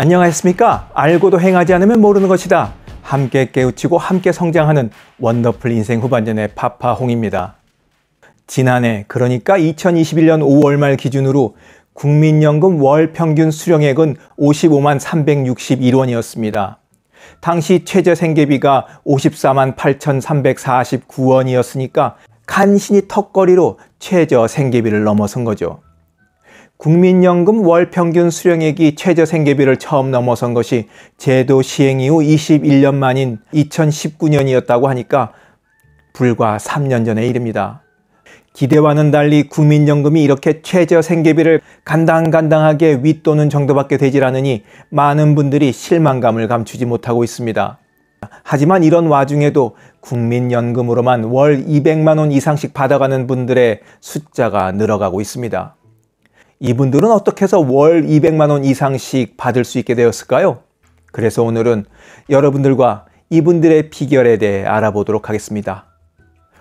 안녕하십니까 알고도 행하지 않으면 모르는 것이다. 함께 깨우치고 함께 성장하는 원더풀 인생 후반전의 파파홍입니다. 지난해 그러니까 2021년 5월 말 기준으로 국민연금 월 평균 수령액은 55만 361원이었습니다. 당시 최저 생계비가 54만 8,349원이었으니까 간신히 턱걸이로 최저 생계비를 넘어선 거죠. 국민연금 월 평균 수령액이 최저 생계비를 처음 넘어선 것이 제도 시행 이후 21년 만인 2019년이었다고 하니까 불과 3년 전의 일입니다. 기대와는 달리 국민연금이 이렇게 최저 생계비를 간당간당하게 윗도는 정도밖에 되질 않으니 많은 분들이 실망감을 감추지 못하고 있습니다. 하지만 이런 와중에도 국민연금으로만 월 200만원 이상씩 받아가는 분들의 숫자가 늘어가고 있습니다. 이분들은 어떻게 해서 월 200만원 이상씩 받을 수 있게 되었을까요? 그래서 오늘은 여러분들과 이분들의 비결에 대해 알아보도록 하겠습니다.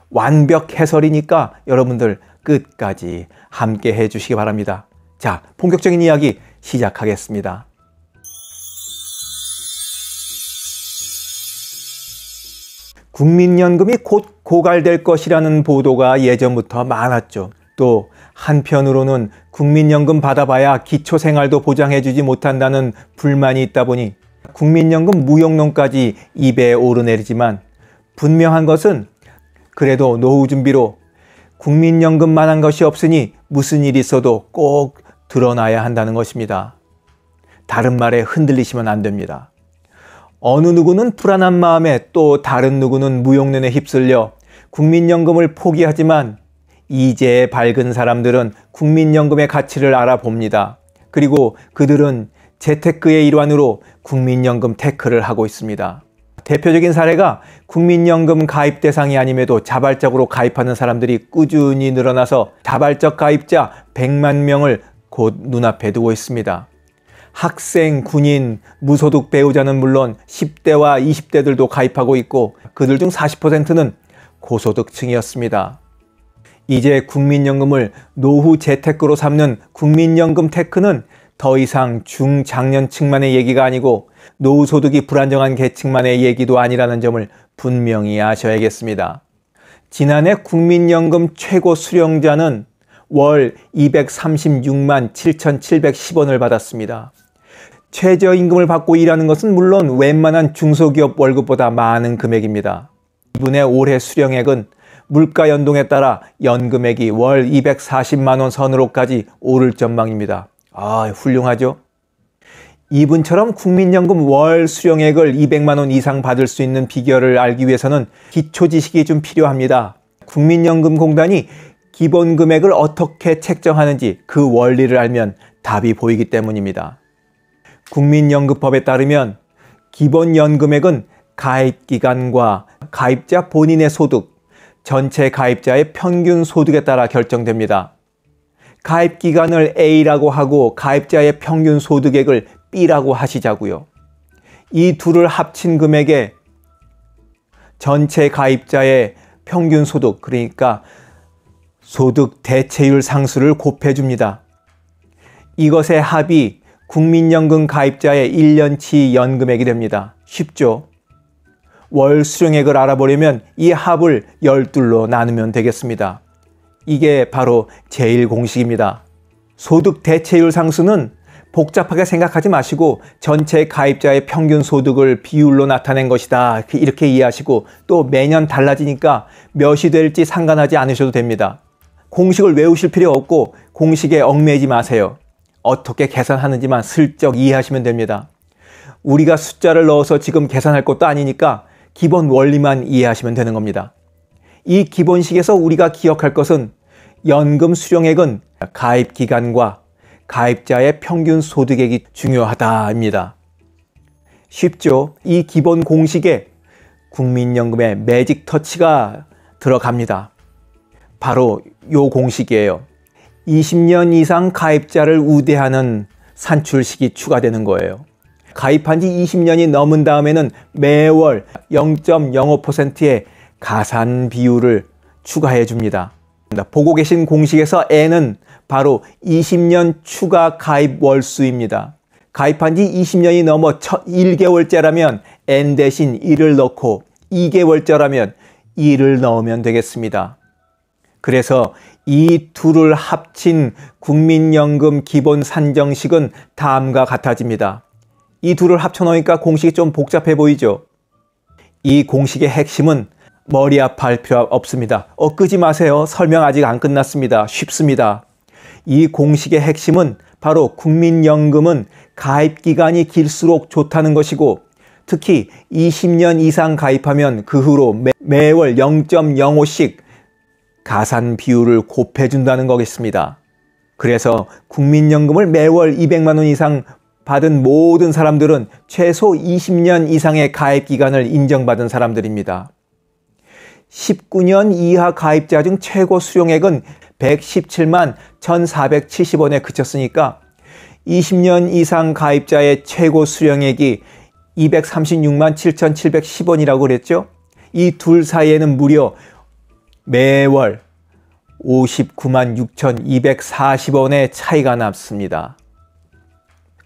완벽 해설이니까 여러분들 끝까지 함께 해주시기 바랍니다. 자, 본격적인 이야기 시작하겠습니다. 국민연금이 곧 고갈될 것이라는 보도가 예전부터 많았죠. 또 한편으로는 국민연금 받아봐야 기초생활도 보장해주지 못한다는 불만이 있다 보니 국민연금 무용론까지 입에 오르내리지만 분명한 것은 그래도 노후 준비로 국민연금만 한 것이 없으니 무슨 일이 있어도 꼭 드러나야 한다는 것입니다. 다른 말에 흔들리시면 안 됩니다. 어느 누구는 불안한 마음에 또 다른 누구는 무용론에 휩쓸려 국민연금을 포기하지만 이제 밝은 사람들은 국민연금의 가치를 알아봅니다. 그리고 그들은 재테크의 일환으로 국민연금 테크를 하고 있습니다. 대표적인 사례가 국민연금 가입 대상이 아님에도 자발적으로 가입하는 사람들이 꾸준히 늘어나서 자발적 가입자 100만 명을 곧 눈앞에 두고 있습니다. 학생, 군인, 무소득 배우자는 물론 10대와 20대들도 가입하고 있고 그들 중 40%는 고소득층이었습니다. 이제 국민연금을 노후 재테크로 삼는 국민연금 테크는 더 이상 중장년층만의 얘기가 아니고 노후 소득이 불안정한 계층만의 얘기도 아니라는 점을 분명히 아셔야겠습니다. 지난해 국민연금 최고 수령자는 월 236만 7,710원을 받았습니다. 최저임금을 받고 일하는 것은 물론 웬만한 중소기업 월급보다 많은 금액입니다. 이분의 올해 수령액은 물가 연동에 따라 연금액이 월 240만 원 선으로까지 오를 전망입니다. 아, 훌륭하죠? 이분처럼 국민연금 월 수령액을 200만 원 이상 받을 수 있는 비결을 알기 위해서는 기초 지식이 좀 필요합니다. 국민연금공단이 기본 금액을 어떻게 책정하는지 그 원리를 알면 답이 보이기 때문입니다. 국민연금법에 따르면 기본연금액은 가입기간과 가입자 본인의 소득, 전체 가입자의 평균 소득에 따라 결정됩니다. 가입 기간을 A라고 하고 가입자의 평균 소득액을 B라고 하시자고요. 이 둘을 합친 금액에 전체 가입자의 평균 소득, 그러니까 소득 대체율 상수를 곱해줍니다. 이것의 합이 국민연금 가입자의 1년치 연금액이 됩니다. 쉽죠? 월 수령액을 알아보려면 이 합을 12로 나누면 되겠습니다. 이게 바로 제1공식입니다. 소득 대체율 상수는 복잡하게 생각하지 마시고 전체 가입자의 평균 소득을 비율로 나타낸 것이다. 이렇게 이해하시고 또 매년 달라지니까 몇이 될지 상관하지 않으셔도 됩니다. 공식을 외우실 필요 없고 공식에 얽매이지 마세요. 어떻게 계산하는지만 슬쩍 이해하시면 됩니다. 우리가 숫자를 넣어서 지금 계산할 것도 아니니까 기본 원리만 이해하시면 되는 겁니다. 이 기본식에서 우리가 기억할 것은 연금 수령액은 가입 기간과 가입자의 평균 소득액이 중요하다입니다. 쉽죠? 이 기본 공식에 국민연금의 매직 터치가 들어갑니다. 바로 요 공식이에요. 20년 이상 가입자를 우대하는 산출식이 추가되는 거예요. 가입한 지 20년이 넘은 다음에는 매월 0.05%의 가산 비율을 추가해 줍니다. 보고 계신 공식에서 N은 바로 20년 추가 가입 월수입니다. 가입한 지 20년이 넘어 1개월째라면 N 대신 1을 넣고 2개월째라면 2를 넣으면 되겠습니다. 그래서 이 둘을 합친 국민연금 기본 산정식은 다음과 같아집니다. 이 둘을 합쳐놓으니까 공식이 좀 복잡해 보이죠? 이 공식의 핵심은 머리 아파할 필요 없습니다. 엊그지 마세요. 설명 아직 안 끝났습니다. 쉽습니다. 이 공식의 핵심은 바로 국민연금은 가입기간이 길수록 좋다는 것이고 특히 20년 이상 가입하면 그 후로 매, 매월 0.05씩 가산 비율을 곱해준다는 거겠습니다. 그래서 국민연금을 매월 200만원 이상 받은 모든 사람들은 최소 20년 이상의 가입 기간을 인정받은 사람들입니다. 19년 이하 가입자 중 최고 수령액은 117만 1,470원에 그쳤으니까 20년 이상 가입자의 최고 수령액이 236만 7,710원이라고 그랬죠? 이 둘 사이에는 무려 매월 59만 6,240원의 차이가 났습니다.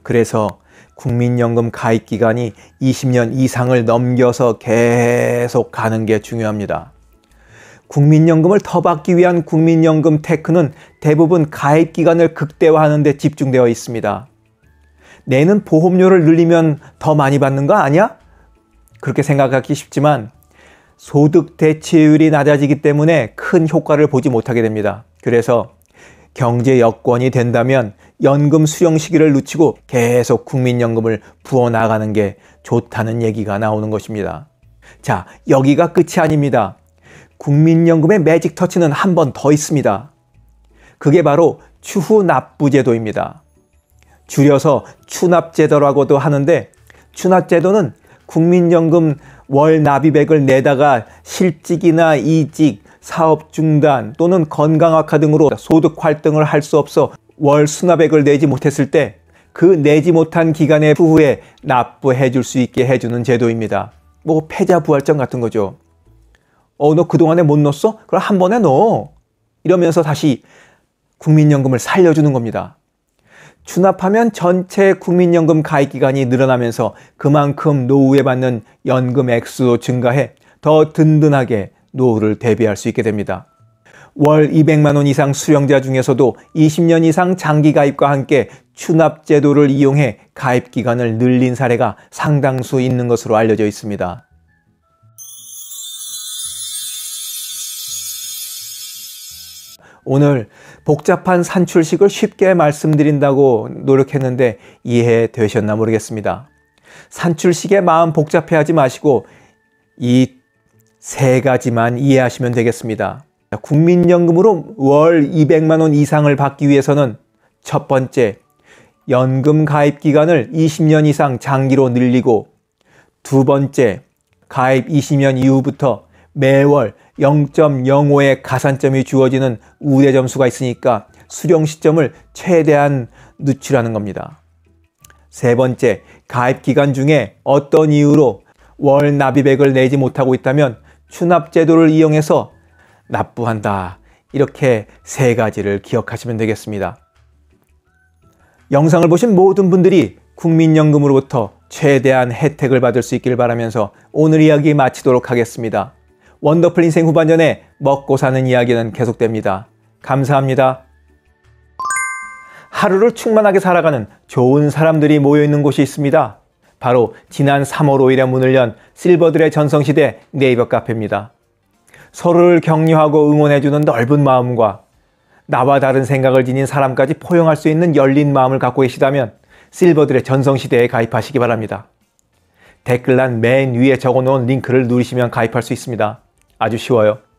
그래서 국민연금 가입 기간이 20년 이상을 넘겨서 계속 가는 게 중요합니다. 국민연금을 더 받기 위한 국민연금 테크는 대부분 가입 기간을 극대화하는 데 집중되어 있습니다. 내는 보험료를 늘리면 더 많이 받는 거 아니야? 그렇게 생각하기 쉽지만 소득 대체율이 낮아지기 때문에 큰 효과를 보지 못하게 됩니다. 그래서 경제 여건이 된다면 연금 수령 시기를 늦추고 계속 국민연금을 부어나가는 게 좋다는 얘기가 나오는 것입니다. 자, 여기가 끝이 아닙니다. 국민연금의 매직 터치는 한 번 더 있습니다. 그게 바로 추후 납부제도입니다. 줄여서 추납제도라고도 하는데 추납제도는 국민연금 월 납입액을 내다가 실직이나 이직, 사업 중단 또는 건강 악화 등으로 소득 활동을 할 수 없어 월 수납액을 내지 못했을 때 그 내지 못한 기간의 후에 납부해 줄 수 있게 해주는 제도입니다. 뭐 패자 부활장 같은 거죠. 어, 너 그동안에 못 넣었어? 그럼 한 번에 넣어. 이러면서 다시 국민연금을 살려주는 겁니다. 추납하면 전체 국민연금 가입 기간이 늘어나면서 그만큼 노후에 받는 연금 액수도 증가해 더 든든하게 노후를 대비할 수 있게 됩니다. 월 200만 원 이상 수령자 중에서도 20년 이상 장기 가입과 함께 추납 제도를 이용해 가입 기간을 늘린 사례가 상당수 있는 것으로 알려져 있습니다. 오늘 복잡한 산출식을 쉽게 말씀드린다고 노력했는데 이해되셨나 모르겠습니다. 산출식에 마음 복잡해 하지 마시고 이 세 가지만 이해하시면 되겠습니다. 국민연금으로 월 200만 원 이상을 받기 위해서는 첫 번째, 연금 가입 기간을 20년 이상 장기로 늘리고 두 번째, 가입 20년 이후부터 매월 0.05의 가산점이 주어지는 우대 점수가 있으니까 수령 시점을 최대한 늦추라는 겁니다. 세 번째, 가입 기간 중에 어떤 이유로 월 납입액을 내지 못하고 있다면 추납 제도를 이용해서 납부한다. 이렇게 세 가지를 기억하시면 되겠습니다. 영상을 보신 모든 분들이 국민연금으로부터 최대한 혜택을 받을 수있길 바라면서 오늘 이야기 마치도록 하겠습니다. 원더풀 인생 후반전에 먹고 사는 이야기는 계속됩니다. 감사합니다. 하루를 충만하게 살아가는 좋은 사람들이 모여있는 곳이 있습니다. 바로 지난 3월 5일에 문을 연 실버들의 전성시대 네이버 카페입니다. 서로를 격려하고 응원해주는 넓은 마음과 나와 다른 생각을 지닌 사람까지 포용할 수 있는 열린 마음을 갖고 계시다면 실버들의 전성시대에 가입하시기 바랍니다. 댓글란 맨 위에 적어놓은 링크를 누르시면 가입할 수 있습니다. 아주 쉬워요.